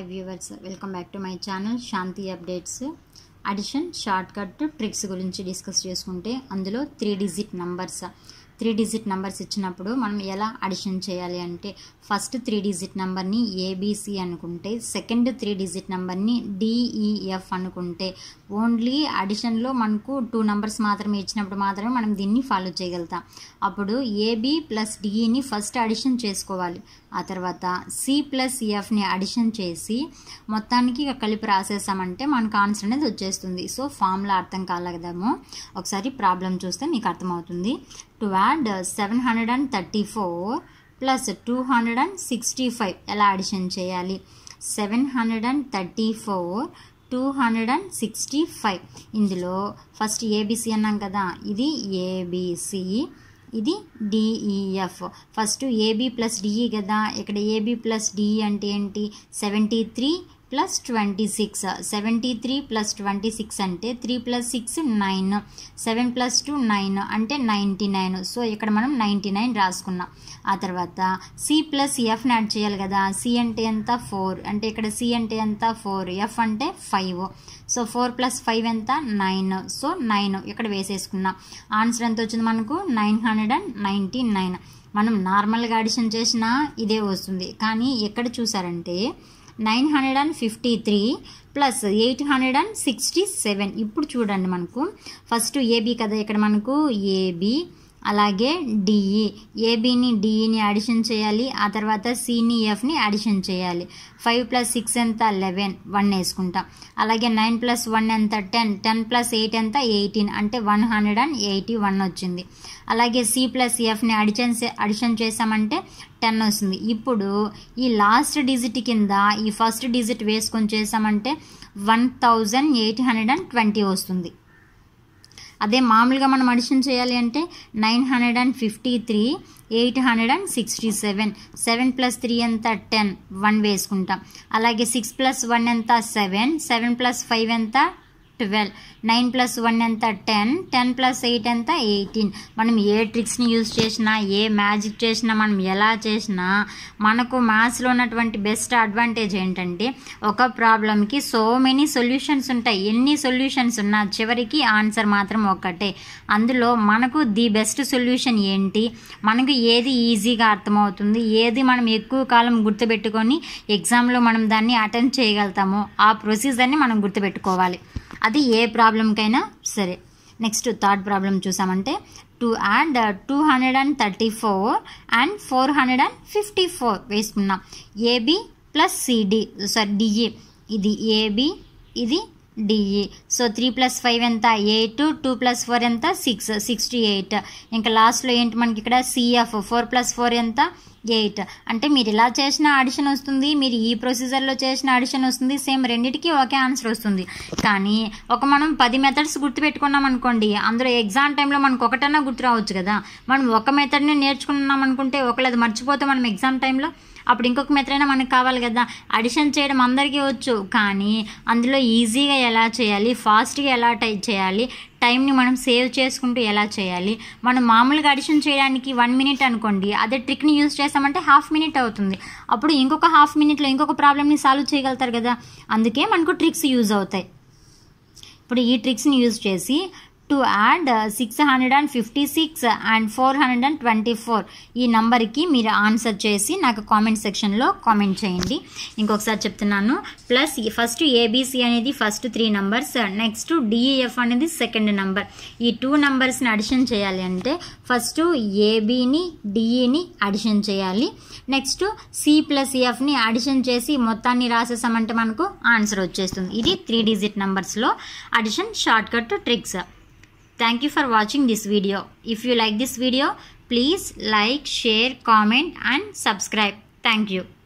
Hi viewers welcome back to my channel Shanti Updates addition shortcut tricks గురించి discuss చేసుకుంటే అందులో three digit numbers three digit numbers ఇచ్చినప్పుడు మనం ఎలా అడిషన్ చేయాలి అంటే ఫస్ట్ త్రీ డిజిట్ నెంబర్ని ఏబిసి అనుకుంటే సెకండ్ త్రీ డిజిట్ నెంబర్ని డిఈఎఫ్ e అనుకుంటే ఓన్లీ అడిషన్లో మనకు టూ నెంబర్స్ మాత్రమే ఇచ్చినప్పుడు మాత్రమే మనం దీన్ని ఫాలో చేయగలుగుతాం అప్పుడు ఏబి ప్లస్ డిఈని e ఫస్ట్ అడిషన్ చేసుకోవాలి ఆ తర్వాత సి ప్లస్ ఈఎఫ్ని e అడిషన్ చేసి మొత్తానికి కలిపి రాసేసామంటే మనకు ఆన్సర్ అనేది వచ్చేస్తుంది సో ఫామ్లో అర్థం కాలేదేమో ఒకసారి ప్రాబ్లం చూస్తే మీకు అర్థమవుతుంది twelve and seven hundred and thirty four plus two hundred and sixty five ఎలా అడిషన్ చేయాలి seven hundred and thirty four two hundred and sixty five ఇందులో ఫస్ట్ ఏబిసి అన్నాం కదా ఇది ఏబిసి ఇది DEF first AB plus DE కదా ఇక్కడ AB plus DE అంటే ఏంటి seventy three plus twenty six seventy three plus twenty six అంటే three plus six nine seven plus two nine అంటే నైంటీ నైన్ సో ఇక్కడ మనం నైంటీ నైన్ రాసుకున్నాం ఆ తర్వాత సి ప్లస్ ఎఫ్ని యాడ్ చేయాలి కదా సి అంటే ఎంత ఫోర్ అంటే ఇక్కడ సి అంటే ఎంత ఫోర్ ఎఫ్ అంటే five so four plus five ఎంత నైన్ సో నైన్ ఇక్కడ వేసేసుకున్నాం ఆన్సర్ ఎంత వచ్చింది మనకు nine hundred and ninety nine మనం నార్మల్గా అడిషన్ చేసినా ఇదే వస్తుంది కానీ ఎక్కడ చూసారంటే nine hundred and fifty three plus eight hundred and sixty seven ఇప్పుడు చూడండి మనకు ఫస్ట్ ఏబీ కదా ఇక్కడ మనకు ఏబీ అలాగే డిఈ ఏబీని డిఈని అడిషన్ చేయాలి ఆ తర్వాత సిని ఎఫ్ని అడిషన్ చేయాలి ఫైవ్ ప్లస్ సిక్స్ ఎంత లెవెన్ వన్ వేసుకుంటాం అలాగే నైన్ ప్లస్ వన్ ఎంత టెన్ టెన్ ప్లస్ ఎయిట్ ఎంత ఎయిటీన్ అంటే one hundred and eighty one వచ్చింది అలాగే సి ప్లస్ ఎఫ్ని అడిషన్ అడిషన్ చేసామంటే టెన్ వస్తుంది ఇప్పుడు ఈ లాస్ట్ డిజిట్ కింద ఈ ఫస్ట్ డిజిట్ వేసుకొని చేసామంటే one thousand eight hundred and twenty వస్తుంది అదే మామూలుగా మనం అడిషన్ చేయాలి అంటే nine hundred and fifty three eight hundred and sixty seven seven plus three ఎంత టెన్ వన్ వేసుకుంటాం అలాగే సిక్స్ ప్లస్ వన్ ఎంత సెవెన్ సెవెన్ ప్లస్ ఫైవ్ ఎంత ట్వెల్వ్ నైన్ ప్లస్ వన్ ఎంత టెన్ టెన్ ప్లస్ ఎయిట్ ఎంత eighteen మనం ఏ ట్రిక్స్ని use చేసినా ఏ మ్యాజిక్ చేసినా మనం ఎలా చేసినా మనకు మ్యాథ్స్లో ఉన్నటువంటి బెస్ట్ అడ్వాంటేజ్ ఏంటంటే ఒక ప్రాబ్లంకి సో మెనీ సొల్యూషన్స్ ఉంటాయి ఎన్ని సొల్యూషన్స్ ఉన్నా చివరికి ఆన్సర్ మాత్రం ఒకటే అందులో మనకు ది బెస్ట్ సొల్యూషన్ ఏంటి మనకు ఏది ఈజీగా అర్థమవుతుంది ఏది మనం ఎక్కువ కాలం గుర్తుపెట్టుకొని ఎగ్జామ్లో మనం దాన్ని అటెండ్ చేయగలుగుతామో ఆ ప్రొసీజర్ని మనం గుర్తుపెట్టుకోవాలి అది ఏ ప్రాబ్లంకైనా సరే నెక్స్ట్ థర్డ్ ప్రాబ్లం చూసామంటే two and two hundred and thirty four and four hundred and fifty four వేసుకున్నాం AB plus CD sorry DA ఇది ఏబి ఇది DE so three plus five ఎంత ఎయిట్ టూ ప్లస్ ఫోర్ ఎంత six sixty eight ఇంకా లాస్ట్లో ఏంటి మనకి ఇక్కడ సిఎఫ్ ఫోర్ ప్లస్ ఫోర్ ఎంత ఎయిట్ అంటే మీరు ఇలా చేసిన ఆడిషన్ వస్తుంది మీరు ఈ ప్రొసీజర్లో చేసిన ఆడిషన్ వస్తుంది సేమ్ రెండింటికి ఒకే ఆన్సర్ వస్తుంది కానీ ఒక మనం పది మెథడ్స్ గుర్తుపెట్టుకున్నాం అనుకోండి అందులో ఎగ్జామ్ టైంలో మనకు ఒకటన్నా గుర్తు రావచ్చు కదా మనం ఒక మెథడ్ని నేర్చుకున్నాం అనుకుంటే ఒకళ్ళది మర్చిపోతే మనం ఎగ్జామ్ టైంలో అప్పుడు ఇంకొక మెథడ్ మనకు కావాలి కదా అడిషన్ చేయడం అందరికీ వచ్చు కానీ అందులో ఈజీగా ఎలా చేయాలి ఫాస్ట్గా ఎలా టైప్ చేయాలి టైంని మనం సేవ్ చేసుకుంటూ ఎలా చేయాలి మనం మామూలుగా అడిషన్ చేయడానికి వన్ మినిట్ అనుకోండి అదే ట్రిక్ని యూజ్ చేస్తామంటే హాఫ్ మినిట్ అవుతుంది అప్పుడు ఇంకొక హాఫ్ మినిట్లో ఇంకొక ప్రాబ్లమ్ని సాల్వ్ చేయగలుగుతారు కదా అందుకే మనకు ట్రిక్స్ యూజ్ అవుతాయి ఇప్పుడు ఈ ట్రిక్స్ని యూజ్ చేసి to add six hundred and fifty six and four hundred and twenty four ఈ నంబర్కి మీరు ఆన్సర్ చేసి నాకు కామెంట్ సెక్షన్లో కామెంట్ చేయండి ఇంకొకసారి చెప్తున్నాను ప్లస్ ఫస్ట్ ఏబీసీ అనేది first three numbers next DEF అనేది సెకండ్ నంబర్ ఈ టూ నంబర్స్ని అడిషన్ చేయాలి అంటే ఫస్ట్ ఏబీని డిఈని అడిషన్ చేయాలి నెక్స్ట్ సి ప్లస్ ఈఎఫ్ని అడిషన్ చేసి మొత్తాన్ని రాసేసామంటే మనకు ఆన్సర్ వచ్చేస్తుంది ఇది త్రీ డిజిట్ నంబర్స్లో addition shortcut tricks Thank you for watching this video. If you like this video, please like, share, comment and subscribe. Thank you.